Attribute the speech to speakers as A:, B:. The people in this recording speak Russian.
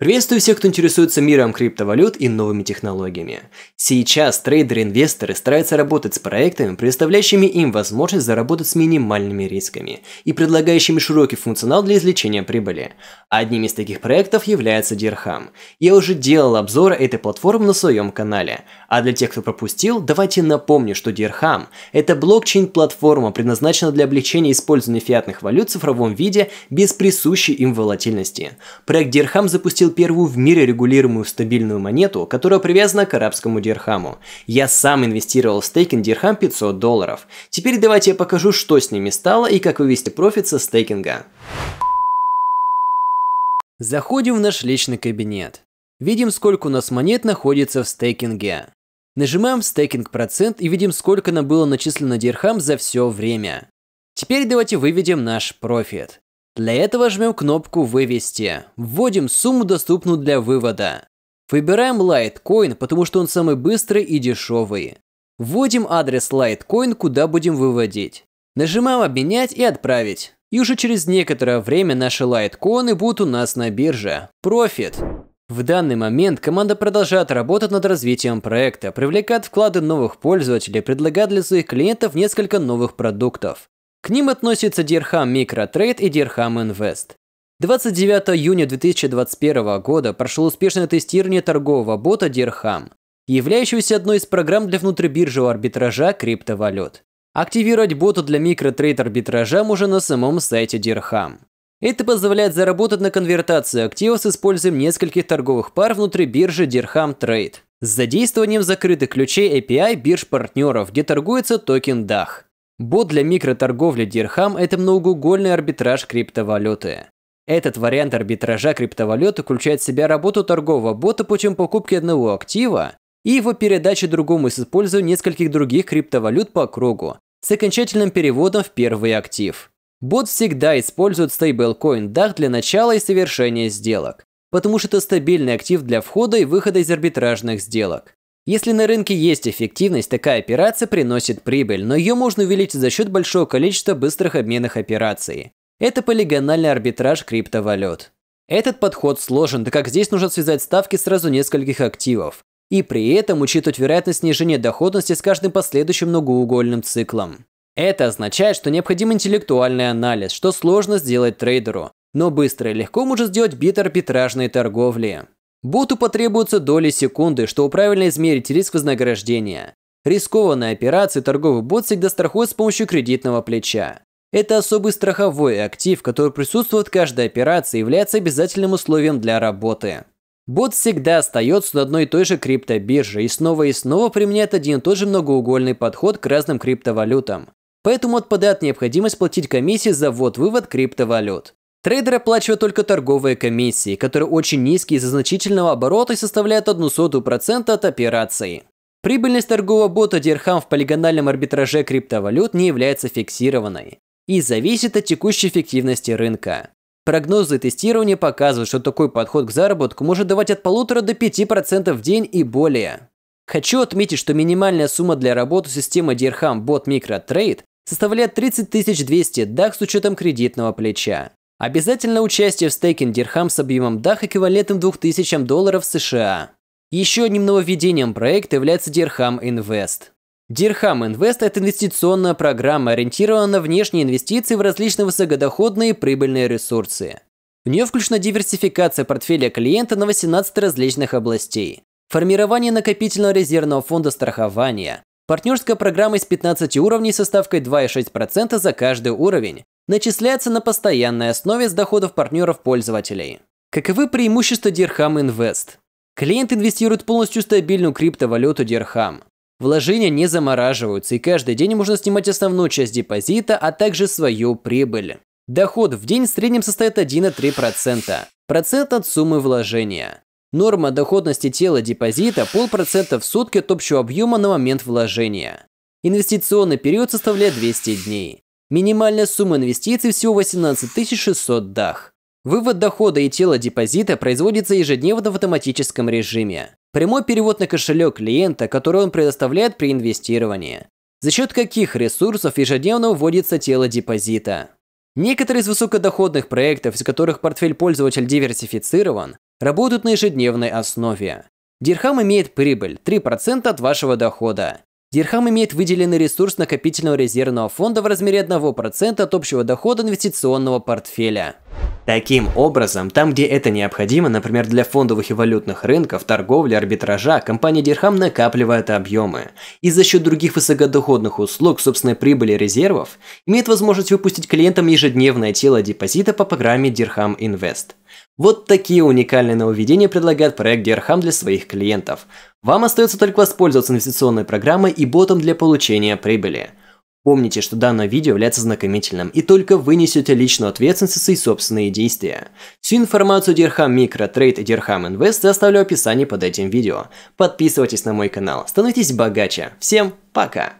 A: Приветствую всех, кто интересуется миром криптовалют и новыми технологиями. Сейчас трейдеры-инвесторы стараются работать с проектами, предоставляющими им возможность заработать с минимальными рисками и предлагающими широкий функционал для извлечения прибыли. Одним из таких проектов является Дирхам. Я уже делал обзор этой платформы на своем канале. А для тех, кто пропустил, давайте напомню, что Дирхам – это блокчейн-платформа, предназначена для облегчения использования фиатных валют в цифровом виде без присущей им волатильности. Проект Дирхам запустил выпустил первую в мире регулируемую стабильную монету, которая привязана к арабскому дирхаму. Я сам инвестировал в стейкинг дирхам 500 долларов. Теперь давайте я покажу, что с ними стало и как вывести профит со стейкинга. Заходим в наш личный кабинет. Видим, сколько у нас монет находится в стейкинге. Нажимаем стейкинг процент и видим, сколько нам было начислено дирхам за все время. Теперь давайте выведем наш профит. Для этого жмем кнопку «Вывести». Вводим сумму, доступную для вывода. Выбираем Litecoin, потому что он самый быстрый и дешевый. Вводим адрес Litecoin, куда будем выводить. Нажимаем «Обменять» и «Отправить». И уже через некоторое время наши лайткоины будут у нас на бирже. Профит. В данный момент команда продолжает работать над развитием проекта, привлекает вклады новых пользователей, предлагает для своих клиентов несколько новых продуктов. К ним относятся Дирхам Микротрейд и Дирхам Инвест. 29 июня 2021 года прошло успешное тестирование торгового бота Дирхам, являющегося одной из программ для внутрибиржевого арбитража криптовалют. Активировать бота для микротрейд арбитража можно на самом сайте Дирхам. Это позволяет заработать на конвертации активов с использованием нескольких торговых пар внутри биржи Dirham Trade с задействованием закрытых ключей API бирж партнеров, где торгуется токен DAH. Бот для микроторговли Dirham – это многоугольный арбитраж криптовалюты. Этот вариант арбитража криптовалюты включает в себя работу торгового бота путем покупки одного актива и его передачи другому с использованием нескольких других криптовалют по кругу с окончательным переводом в первый актив. Бот всегда использует стейблкоин DAG для начала и совершения сделок, потому что это стабильный актив для входа и выхода из арбитражных сделок. Если на рынке есть эффективность, такая операция приносит прибыль, но ее можно увеличить за счет большого количества быстрых обменных операций. Это полигональный арбитраж криптовалют. Этот подход сложен, так как здесь нужно связать ставки сразу нескольких активов и при этом учитывать вероятность снижения доходности с каждым последующим многоугольным циклом. Это означает, что необходим интеллектуальный анализ, что сложно сделать трейдеру, но быстро и легко может сделать бит арбитражной торговли. Боту потребуется доли секунды, чтобы правильно измерить риск вознаграждения. Рискованные операции торговый бот всегда страхует с помощью кредитного плеча. Это особый страховой актив, который присутствует в каждой операции и является обязательным условием для работы. Бот всегда остается на одной и той же криптобирже и снова и снова применяет один и тот же многоугольный подход к разным криптовалютам. Поэтому отпадает необходимость платить комиссии за ввод-вывод криптовалют. Трейдеры оплачивают только торговые комиссии, которые очень низкие из-за значительного оборота и составляют процента от операции. Прибыльность торгового бота Дирхам в полигональном арбитраже криптовалют не является фиксированной и зависит от текущей эффективности рынка. Прогнозы и тестирования показывают, что такой подход к заработку может давать от полутора до 5% в день и более. Хочу отметить, что минимальная сумма для работы системы Dirham Bot Micro Trade составляет 30 200 DAX с учетом кредитного плеча. Обязательно участие в стейкинг Дирхам с объемом DAH эквивалентным 2000 долларов США. Еще одним нововведением проекта является Дирхам Инвест. Дирхам Инвест – это инвестиционная программа, ориентированная на внешние инвестиции в различные высокодоходные и прибыльные ресурсы. В нее включена диверсификация портфеля клиента на 18 различных областей, формирование накопительного резервного фонда страхования, партнерская программа из 15 уровней со ставкой 2,6% за каждый уровень, начисляется на постоянной основе с доходов партнеров пользователей. Каковы преимущества Dirham Invest? Клиент инвестирует полностью стабильную криптовалюту Dirham. Вложения не замораживаются, и каждый день можно снимать основную часть депозита, а также свою прибыль. Доход в день в среднем состоит 1,3%, процент от суммы вложения. Норма доходности тела депозита – полпроцента в сутки от общего объема на момент вложения. Инвестиционный период составляет 200 дней. Минимальная сумма инвестиций всего 18 600 дах. Вывод дохода и тела депозита производится ежедневно в автоматическом режиме. Прямой перевод на кошелек клиента, который он предоставляет при инвестировании. За счет каких ресурсов ежедневно вводится тело депозита. Некоторые из высокодоходных проектов, из которых портфель пользователь диверсифицирован, работают на ежедневной основе. Дирхам имеет прибыль 3% от вашего дохода. Дирхам имеет выделенный ресурс накопительного резервного фонда в размере 1% от общего дохода инвестиционного портфеля. Таким образом, там, где это необходимо, например, для фондовых и валютных рынков, торговли, арбитража, компания Дирхам накапливает объемы. И за счет других высокодоходных услуг, собственной прибыли резервов, имеет возможность выпустить клиентам ежедневное тело депозита по программе Дирхам Инвест. Вот такие уникальные нововведения предлагает проект Дирхам для своих клиентов. Вам остается только воспользоваться инвестиционной программой и ботом для получения прибыли. Помните, что данное видео является знакомительным, и только вы несете личную ответственность за свои собственные действия. Всю информацию Дирхам Микро, Трейд и Дирхам Инвест я оставлю в описании под этим видео. Подписывайтесь на мой канал, становитесь богаче. Всем пока!